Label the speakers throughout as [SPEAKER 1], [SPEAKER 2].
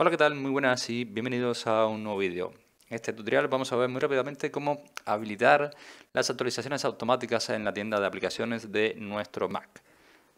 [SPEAKER 1] Hola, ¿qué tal? Muy buenas y bienvenidos a un nuevo vídeo. En este tutorial vamos a ver muy rápidamente cómo habilitar las actualizaciones automáticas en la tienda de aplicaciones de nuestro Mac.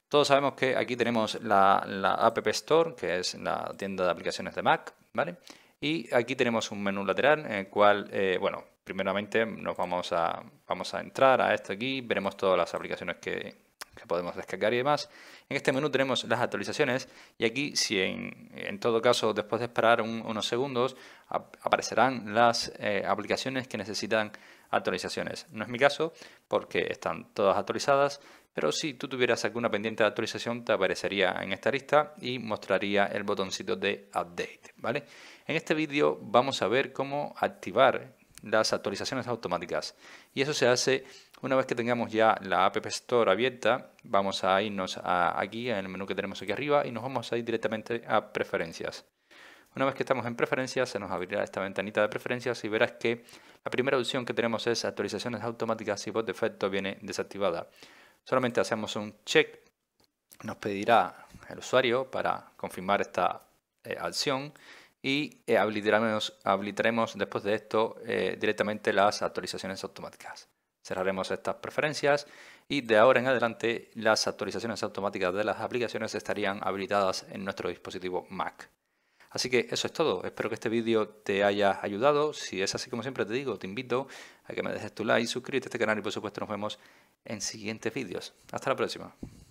[SPEAKER 1] Todos sabemos que aquí tenemos la, App Store, que es la tienda de aplicaciones de Mac, ¿vale? Y aquí tenemos un menú lateral en el cual, eh, bueno, primeramente nos vamos a, vamos a entrar a esto aquí, veremos todas las aplicaciones que, que podemos descargar y demás. En este menú tenemos las actualizaciones y aquí si en, todo caso después de esperar unos segundos aparecerán las eh, aplicaciones que necesitan actualizaciones. No es mi caso porque están todas actualizadas, pero si tú tuvieras alguna pendiente de actualización te aparecería en esta lista y mostraría el botoncito de update, ¿vale? En este vídeo vamos a ver cómo activar las actualizaciones automáticas. Y eso se hace una vez que tengamos ya la App Store abierta, vamos a irnos a aquí, en el menú que tenemos aquí arriba, y nos vamos a ir directamente a preferencias. Una vez que estamos en preferencias, se nos abrirá esta ventanita de preferencias y verás que la primera opción que tenemos es actualizaciones automáticas y por defecto viene desactivada. Solamente hacemos un check, nos pedirá el usuario para confirmar esta eh, acción y eh, habilitaremos, habilitaremos después de esto eh, directamente las actualizaciones automáticas. Cerraremos estas preferencias y de ahora en adelante las actualizaciones automáticas de las aplicaciones estarían habilitadas en nuestro dispositivo Mac. Así que eso es todo, espero que este vídeo te haya ayudado, si es así como siempre te digo, te invito a que me dejes tu like, suscríbete a este canal y por supuesto nos vemos en siguientes vídeos. Hasta la próxima.